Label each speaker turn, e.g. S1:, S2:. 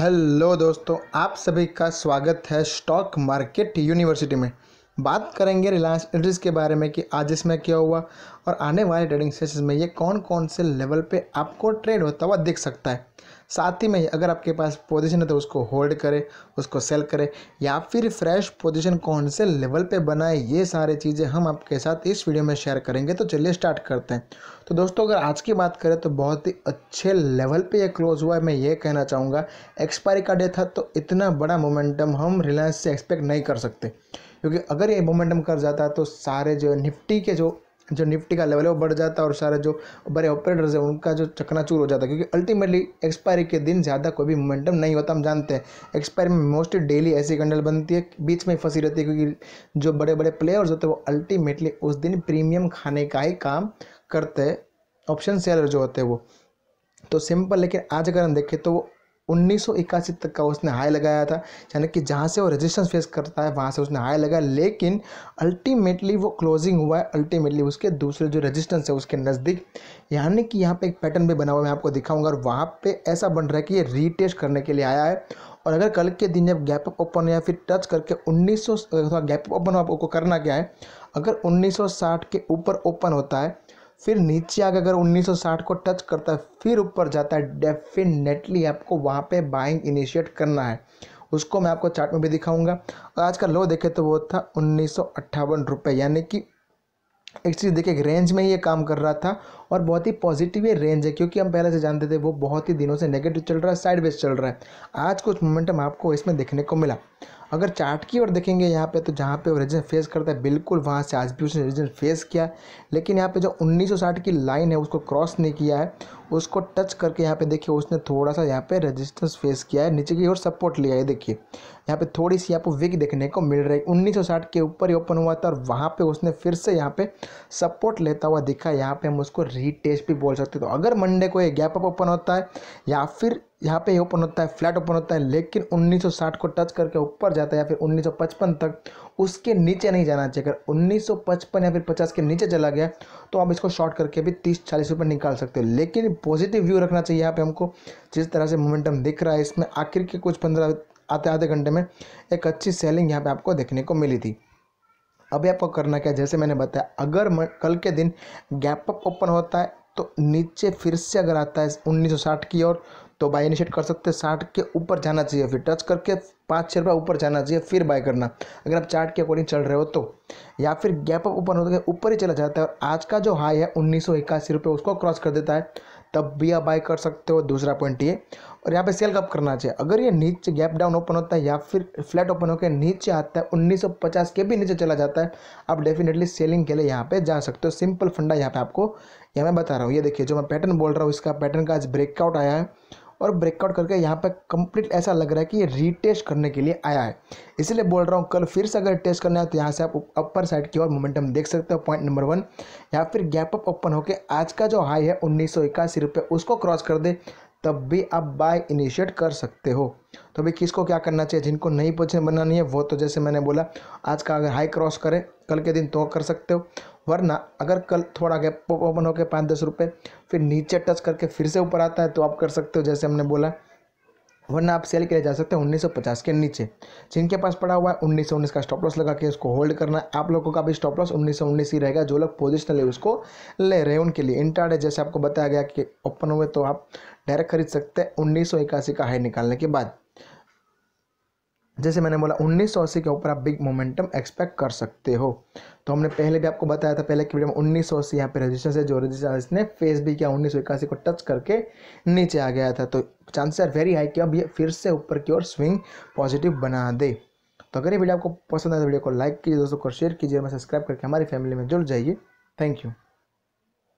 S1: hello दोस्तों आप सभी का स्वागत है स्टॉक मार्केट यूनिवर्सिटी में बात करेंगे रिलायंस इंडस्ट्रीज के बारे में कि आज इसमें क्या हुआ और आने वाले ट्रेडिंग सेशन में ये कौन कौन से लेवल पे आपको ट्रेड होता हुआ दिख सकता है साथ ही में अगर आपके पास पोजीशन है तो उसको होल्ड करें उसको सेल करें या फिर फ्रेश पोजीशन कौन से लेवल पे बनाए ये सारे चीज़ें हम आपके साथ इस वीडियो में शेयर करेंगे तो चलिए स्टार्ट करते हैं तो दोस्तों अगर आज की बात करें तो बहुत ही अच्छे लेवल पे ये क्लोज हुआ है मैं ये कहना चाहूँगा एक्सपायरी का डे था तो इतना बड़ा मोमेंटम हम रिलायंस से एक्सपेक्ट नहीं कर सकते क्योंकि अगर ये मोमेंटम कर जाता तो सारे जो निफ्टी के जो जो निफ्टी का लेवल है वो बढ़ जाता है और सारे जो बड़े ऑपरेटर्स हैं उनका जो चकनाचूर हो जाता है क्योंकि अल्टीमेटली एक्सपायरी के दिन ज़्यादा कोई भी मोमेंटम नहीं होता हम जानते हैं एक्सपायरी में मोस्टली डेली ऐसी कैंडल बनती है बीच में फंसी रहती है क्योंकि जो बड़े बड़े प्लेयर्स होते हैं वो अल्टीमेटली उस दिन प्रीमियम खाने का ही काम करते हैं ऑप्शन सेलर जो होते हैं वो तो सिंपल लेकिन आज अगर हम देखें तो वो उन्नीस तक का उसने हाई लगाया था यानी कि जहाँ से वो रेजिस्टेंस फेस करता है वहाँ से उसने हाई लगाया लेकिन अल्टीमेटली वो क्लोजिंग हुआ है अल्टीमेटली उसके दूसरे जो रेजिस्टेंस है उसके नज़दीक यानी कि यहाँ पे एक पैटर्न भी बना हुआ मैं आपको दिखाऊंगा और वहाँ पे ऐसा बन रहा है कि ये रीटेस्ट करने के लिए आया है और अगर कल के दिन जब गैप अप ओपन या फिर टच करके उन्नीस सौ गैप अप ओपन आपको करना क्या है अगर उन्नीस के ऊपर ओपन होता है फिर नीचे आकर अगर 1960 को टच करता है फिर ऊपर जाता है डेफिनेटली आपको वहाँ पे बाइंग इनिशिएट करना है उसको मैं आपको चार्ट में भी दिखाऊंगा और आज का लो देखे तो वो था उन्नीस रुपये यानी कि एक चीज़ देखिए एक रेंज में ये काम कर रहा था और बहुत ही पॉजिटिव ये रेंज है क्योंकि हम पहले से जानते थे वो बहुत ही दिनों से नेगेटिव चल रहा है साइडवेज चल रहा है आज कुछ मोमेंटम आपको इसमें देखने को मिला अगर चार्ट की ओर देखेंगे यहाँ पे तो जहाँ पे वो फेस करता है बिल्कुल वहाँ से आज भी उसने रिजन फेस किया लेकिन यहाँ पे जो 1960 की लाइन है उसको क्रॉस नहीं किया है उसको टच करके यहाँ पे देखिए उसने थोड़ा सा यहाँ पे रेजिस्टेंस फेस किया है नीचे की ओर सपोर्ट लिया है देखिए यहाँ पे थोड़ी सी आपको विक देखने को मिल रही 1960 के ऊपर ही ओपन हुआ था और वहाँ पे उसने फिर से यहाँ पे सपोर्ट लेता हुआ दिखा यहाँ पे हम उसको रीटेस्ट भी बोल सकते तो अगर मंडे को ये गैप अप ओपन होता है या फिर यहाँ पे ओपन होता है फ्लैट ओपन होता है लेकिन 1960 को टच करके ऊपर जाता है या फिर 1955 तक उसके नीचे नहीं जाना चाहिए अगर 1955 या फिर 50 के नीचे चला गया तो आप इसको शॉर्ट करके भी 30 40 रुपए निकाल सकते हो लेकिन पॉजिटिव व्यू रखना चाहिए यहाँ पे हमको जिस तरह से मोमेंटम दिख रहा है इसमें आखिर के कुछ पंद्रह आते आधे घंटे में एक अच्छी सेलिंग यहाँ पे आपको देखने को मिली थी अभी आपको करना क्या जैसे मैंने बताया अगर कल के दिन गैप अप ओपन होता है तो नीचे फिर से अगर आता है 1960 की ओर तो बाय इनिशिएट कर सकते हैं साठ के ऊपर जाना चाहिए फिर टच करके पाँच छः रुपये ऊपर जाना चाहिए फिर बाय करना अगर आप चार्ट के अकॉर्डिंग चल रहे हो तो या फिर गैप अप ओपन होता है ऊपर ही चला जाता है और आज का जो हाई है उन्नीस सौ उसको क्रॉस कर देता है तब भी आप बाय कर सकते हो दूसरा पॉइंट ये और यहाँ पे सेल कब करना चाहिए अगर ये नीचे गैप डाउन ओपन होता है या फिर फ्लैट ओपन होकर नीचे आता है 1950 के भी नीचे चला जाता है आप डेफिनेटली सेलिंग के लिए यहाँ पे जा सकते हो सिंपल फंडा यहाँ पे आपको यहाँ मैं बता रहा हूँ ये देखिए जो मैं पैटर्न बोल रहा हूँ इसका पैटर्न का आज ब्रेकआउट आया है और ब्रेकआउट करके यहाँ पे कंप्लीट ऐसा लग रहा है कि ये रीटेस्ट करने के लिए आया है इसलिए बोल रहा हूँ कल फिर से अगर टेस्ट करना है तो यहाँ से आप अपर साइड की ओर मोमेंटम देख सकते हो पॉइंट नंबर वन या फिर गैप अप ओपन होकर आज का जो हाई है उन्नीस रुपये उसको क्रॉस कर दे तब भी आप बाय इनिशिएट कर सकते हो तो भाई किसको क्या करना चाहिए जिनको नई पोजिशन बनानी है वो तो जैसे मैंने बोला आज का अगर हाई क्रॉस करे कल के दिन तो कर सकते हो वरना अगर कल थोड़ा गैप ओपन होकर पाँच दस रुपये फिर नीचे टच करके फिर से ऊपर आता है तो आप कर सकते हो जैसे हमने बोला वरना आप सेल के लिए जा सकते हैं 1950 के नीचे जिनके पास पड़ा हुआ है उन्नीस उन्नीस का स्टॉप लॉस लगा के उसको होल्ड करना आप लोगों का भी स्टॉप लॉस उन्नीस उन्नीस ही रहेगा जो लोग है उसको ले रहे हैं उनके लिए इंटाडे जैसे आपको बताया गया कि ओपन हुए तो आप डायरेक्ट खरीद सकते हैं उन्नीस का हाई निकालने के बाद जैसे मैंने बोला उन्नीस सौ अस्सी के ऊपर आप बिग मोमेंटम एक्सपेक्ट कर सकते हो तो हमने पहले भी आपको बताया था पहले की वीडियो में उन्नीस सौ अस्सी यहाँ पे रजिस्टेंस है जो रजिस्टेंस ने फेस भी किया उन्नीस सौ इक्यासी को टच करके नीचे आ गया था तो चांसेस आर वेरी हाई कि अब ये फिर से ऊपर की ओर स्विंग पॉजिटिव बना दे तो अगर ये वीडियो आपको पसंद आए तो वीडियो को लाइक कीजिए दोस्तों को शेयर कीजिए हमें सब्सक्राइब करके हमारी फैमिली में जुड़ जाइए थैंक यू